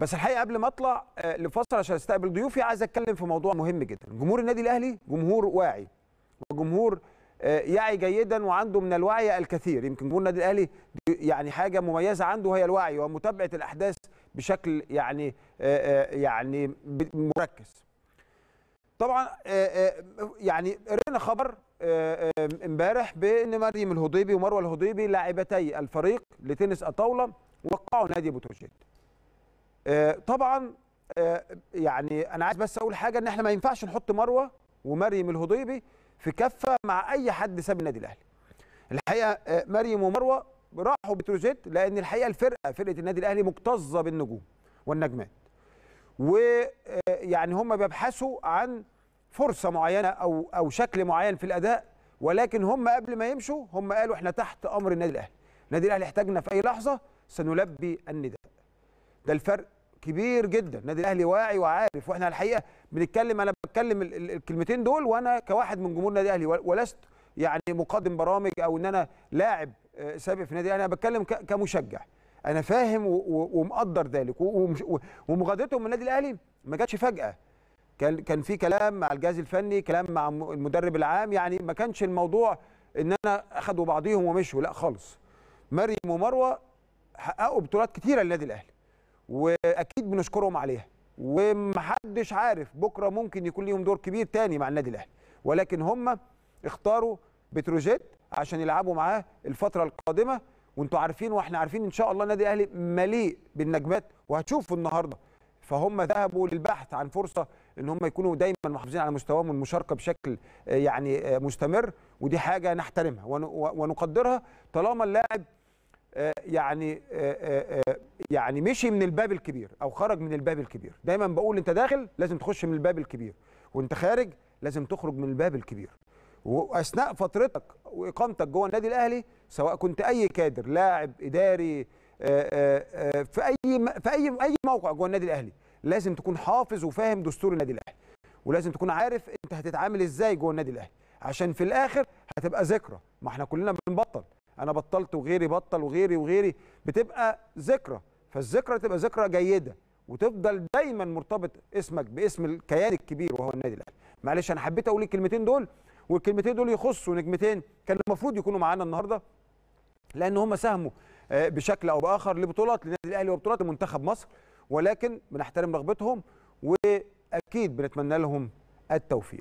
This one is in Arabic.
بس الحقيقه قبل ما اطلع آه، لفصل عشان استقبل ضيوفي عايز اتكلم في موضوع مهم جدا جمهور النادي الاهلي جمهور واعي وجمهور آه، يعي جيدا وعنده من الوعي الكثير يمكن جمهور النادي الاهلي يعني حاجه مميزه عنده هي الوعي ومتابعه الاحداث بشكل يعني آه، يعني مركز طبعا يعني قرينا خبر امبارح بان مريم الهضيبي ومروه الهضيبي لاعبتي الفريق لتنس الطاوله وقعوا نادي بوتوجيت آه، طبعا آه، يعني انا عايز بس اقول حاجه ان احنا ما ينفعش نحط مروه ومريم الهضيبي في كفه مع اي حد ساب النادي الاهلي الحقيقه آه، مريم ومروه راحوا بتروجيت لان الحقيقه الفرقه فرقه النادي الاهلي مكتظه بالنجوم والنجمات ويعني هم بيبحثوا عن فرصه معينه او او شكل معين في الاداء ولكن هم قبل ما يمشوا هم قالوا احنا تحت امر النادي الاهلي النادي الاهلي احتاجنا في اي لحظه سنلبي النداء ده الفرق كبير جدا النادي الاهلي واعي وعارف واحنا الحقيقه بنتكلم انا بتكلم الكلمتين دول وانا كواحد من جمهور النادي الاهلي ولست يعني مقدم برامج او ان انا لاعب آه، سابق في النادي انا بتكلم كمشجع انا فاهم ومقدر ذلك ومغادرتهم من النادي الاهلي ما جاتش فجاه كان كان في كلام مع الجهاز الفني كلام مع المدرب العام يعني ما كانش الموضوع ان انا اخدوا بعضيهم ومشوا لا خالص مريم ومروه حققوا بطولات كتيره للنادي الاهلي واكيد بنشكرهم عليها ومحدش عارف بكره ممكن يكون ليهم دور كبير تاني مع النادي الاهلي ولكن هم اختاروا بتروجيت عشان يلعبوا معاه الفتره القادمه وانتوا عارفين واحنا عارفين ان شاء الله النادي الاهلي مليء بالنجمات وهتشوفوا النهارده فهم ذهبوا للبحث عن فرصه ان هم يكونوا دايما محافظين على مستواهم والمشاركه بشكل آه، يعني آه، مستمر ودي حاجه نحترمها ونقدرها طالما اللاعب آه، يعني آه، آه، يعني مشي من الباب الكبير او خرج من الباب الكبير دايما بقول انت داخل لازم تخش من الباب الكبير وانت خارج لازم تخرج من الباب الكبير واثناء فترتك واقامتك جوه النادي الاهلي سواء كنت اي كادر لاعب اداري في اي في اي اي موقع جوه النادي الاهلي لازم تكون حافظ وفاهم دستور النادي الاهلي ولازم تكون عارف انت هتتعامل ازاي جوه النادي الاهلي عشان في الاخر هتبقى ذكرى ما احنا كلنا بنبطل انا بطلت وغيري بطل وغيري وغيري بتبقى ذكرى فالذكرى تبقى ذكرى جيده وتفضل دايما مرتبط اسمك باسم الكيان الكبير وهو النادي الاهلي معلش انا حبيت اقول الكلمتين دول والكلمتين دول يخصوا نجمتين كان المفروض يكونوا معانا النهارده لان هم ساهموا آه، بشكل او باخر لبطولات للنادي الاهلي وبطولات منتخب مصر ولكن بنحترم رغبتهم واكيد بنتمنى لهم التوفيق